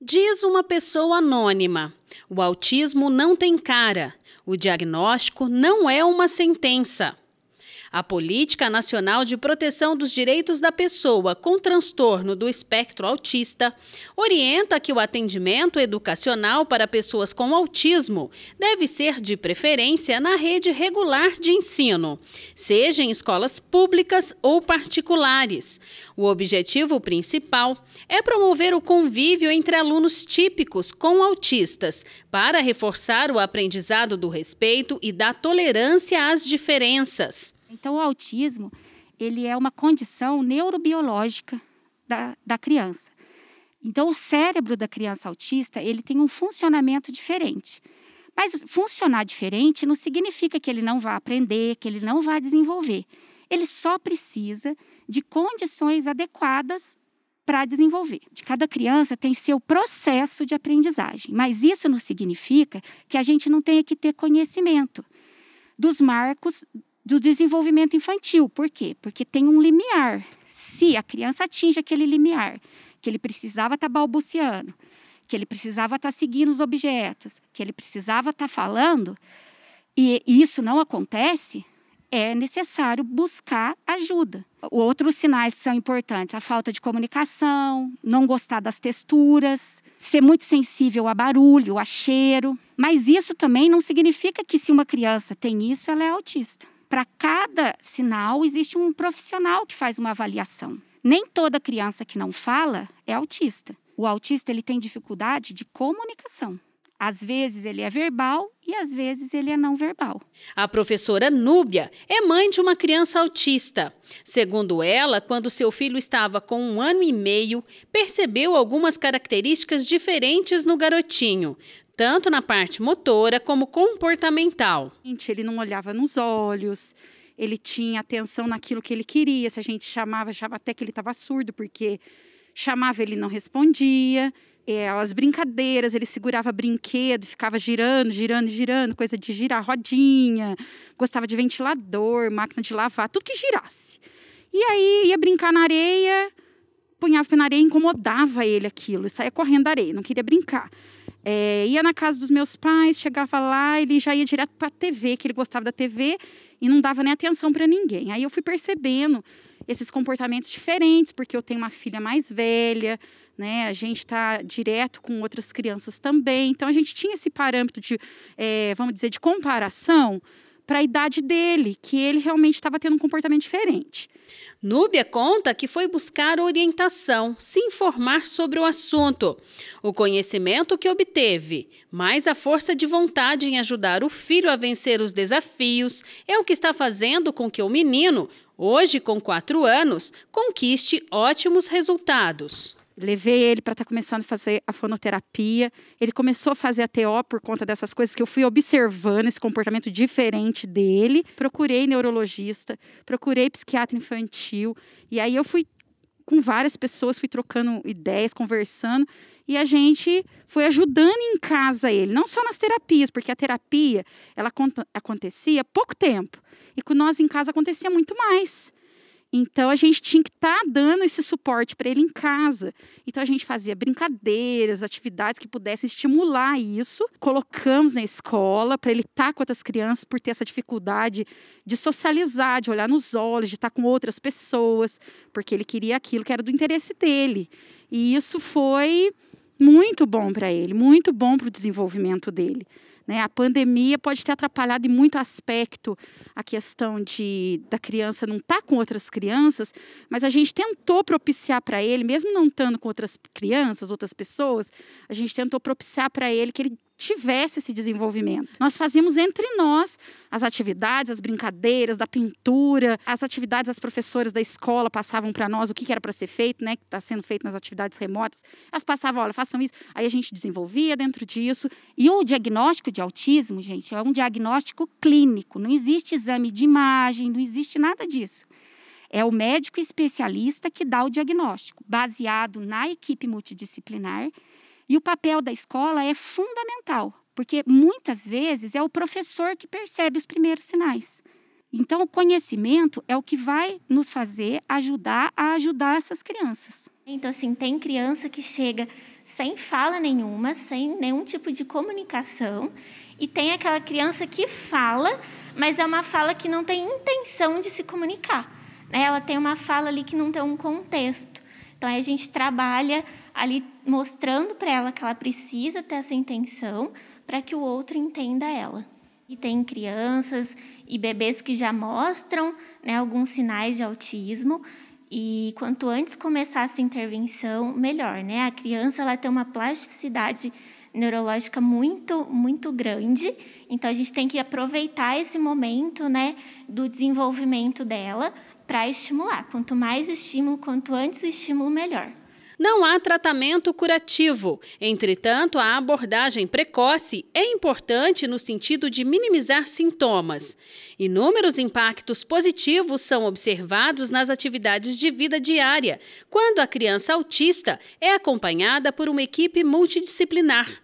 Diz uma pessoa anônima: o autismo não tem cara, o diagnóstico não é uma sentença. A Política Nacional de Proteção dos Direitos da Pessoa com Transtorno do Espectro Autista orienta que o atendimento educacional para pessoas com autismo deve ser de preferência na rede regular de ensino, seja em escolas públicas ou particulares. O objetivo principal é promover o convívio entre alunos típicos com autistas para reforçar o aprendizado do respeito e da tolerância às diferenças. Então, o autismo ele é uma condição neurobiológica da, da criança. Então, o cérebro da criança autista ele tem um funcionamento diferente. Mas funcionar diferente não significa que ele não vá aprender, que ele não vá desenvolver. Ele só precisa de condições adequadas para desenvolver. De cada criança tem seu processo de aprendizagem, mas isso não significa que a gente não tenha que ter conhecimento dos marcos do desenvolvimento infantil. Por quê? Porque tem um limiar. Se a criança atinge aquele limiar, que ele precisava estar tá balbuciando, que ele precisava estar tá seguindo os objetos, que ele precisava estar tá falando, e isso não acontece, é necessário buscar ajuda. Outros sinais são importantes: a falta de comunicação, não gostar das texturas, ser muito sensível a barulho, a cheiro. Mas isso também não significa que se uma criança tem isso, ela é autista para cada sinal existe um profissional que faz uma avaliação. Nem toda criança que não fala é autista. O autista ele tem dificuldade de comunicação. Às vezes ele é verbal e às vezes ele é não verbal. A professora Núbia é mãe de uma criança autista. Segundo ela, quando seu filho estava com um ano e meio, percebeu algumas características diferentes no garotinho, tanto na parte motora como comportamental. Ele não olhava nos olhos, ele tinha atenção naquilo que ele queria. Se a gente chamava, achava até que ele estava surdo, porque chamava ele não respondia. É, as brincadeiras, ele segurava brinquedo, ficava girando, girando, girando, coisa de girar rodinha, gostava de ventilador, máquina de lavar, tudo que girasse. E aí ia brincar na areia, punhava na areia, incomodava ele aquilo, e saía correndo da areia, não queria brincar. É, ia na casa dos meus pais, chegava lá, ele já ia direto para a TV, que ele gostava da TV e não dava nem atenção para ninguém. Aí eu fui percebendo esses comportamentos diferentes, porque eu tenho uma filha mais velha, né? A gente está direto com outras crianças também. Então a gente tinha esse parâmetro de, é, vamos dizer, de comparação para a idade dele, que ele realmente estava tendo um comportamento diferente. Núbia conta que foi buscar orientação, se informar sobre o assunto, o conhecimento que obteve, mais a força de vontade em ajudar o filho a vencer os desafios é o que está fazendo com que o menino, hoje com quatro anos, conquiste ótimos resultados. Levei ele para estar tá começando a fazer a fonoterapia. Ele começou a fazer a TO por conta dessas coisas que eu fui observando, esse comportamento diferente dele. Procurei neurologista, procurei psiquiatra infantil. E aí eu fui com várias pessoas, fui trocando ideias, conversando. E a gente foi ajudando em casa ele, não só nas terapias, porque a terapia ela acontecia pouco tempo. E com nós em casa acontecia muito mais. Então a gente tinha que estar tá dando esse suporte para ele em casa. Então a gente fazia brincadeiras, atividades que pudessem estimular isso. Colocamos na escola para ele estar tá com outras crianças por ter essa dificuldade de socializar, de olhar nos olhos, de estar tá com outras pessoas, porque ele queria aquilo que era do interesse dele. E isso foi muito bom para ele, muito bom para o desenvolvimento dele. Né? A pandemia pode ter atrapalhado em muito aspecto a questão de, da criança não estar tá com outras crianças, mas a gente tentou propiciar para ele, mesmo não estando com outras crianças, outras pessoas, a gente tentou propiciar para ele que ele tivesse esse desenvolvimento. Nós fazíamos entre nós as atividades, as brincadeiras da pintura, as atividades as professoras da escola passavam para nós o que era para ser feito, né, que está sendo feito nas atividades remotas. Elas passavam, olha, façam isso. Aí a gente desenvolvia dentro disso. E o diagnóstico de autismo, gente, é um diagnóstico clínico. Não existe exame de imagem, não existe nada disso. É o médico especialista que dá o diagnóstico, baseado na equipe multidisciplinar e o papel da escola é fundamental, porque muitas vezes é o professor que percebe os primeiros sinais. Então, o conhecimento é o que vai nos fazer ajudar a ajudar essas crianças. Então, assim, tem criança que chega sem fala nenhuma, sem nenhum tipo de comunicação, e tem aquela criança que fala, mas é uma fala que não tem intenção de se comunicar. Né? Ela tem uma fala ali que não tem um contexto. Então, a gente trabalha ali mostrando para ela que ela precisa ter essa intenção para que o outro entenda ela. E tem crianças e bebês que já mostram né, alguns sinais de autismo. E quanto antes começar essa intervenção, melhor, né? A criança ela tem uma plasticidade neurológica muito, muito grande. Então a gente tem que aproveitar esse momento, né, do desenvolvimento dela para estimular. Quanto mais estímulo, quanto antes o estímulo, melhor. Não há tratamento curativo. Entretanto, a abordagem precoce é importante no sentido de minimizar sintomas. Inúmeros impactos positivos são observados nas atividades de vida diária, quando a criança autista é acompanhada por uma equipe multidisciplinar.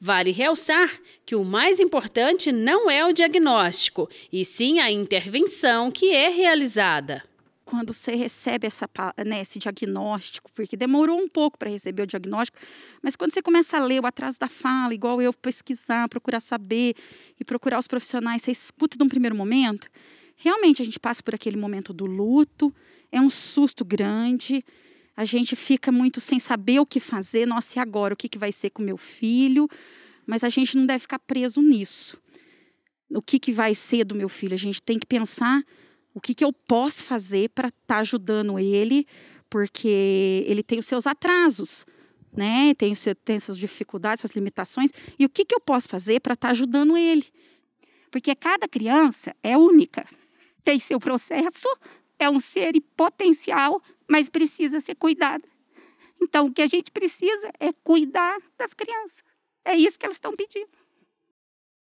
Vale realçar que o mais importante não é o diagnóstico, e sim a intervenção que é realizada quando você recebe essa, né, esse diagnóstico, porque demorou um pouco para receber o diagnóstico, mas quando você começa a ler o atraso da fala, igual eu pesquisar, procurar saber e procurar os profissionais, você escuta de um primeiro momento, realmente a gente passa por aquele momento do luto, é um susto grande, a gente fica muito sem saber o que fazer, nossa, e agora? O que, que vai ser com meu filho? Mas a gente não deve ficar preso nisso. O que, que vai ser do meu filho? A gente tem que pensar o que, que eu posso fazer para estar tá ajudando ele, porque ele tem os seus atrasos, né? Tem, seu, tem suas dificuldades, suas limitações. E o que, que eu posso fazer para estar tá ajudando ele? Porque cada criança é única, tem seu processo, é um ser potencial, mas precisa ser cuidada. Então, o que a gente precisa é cuidar das crianças. É isso que elas estão pedindo.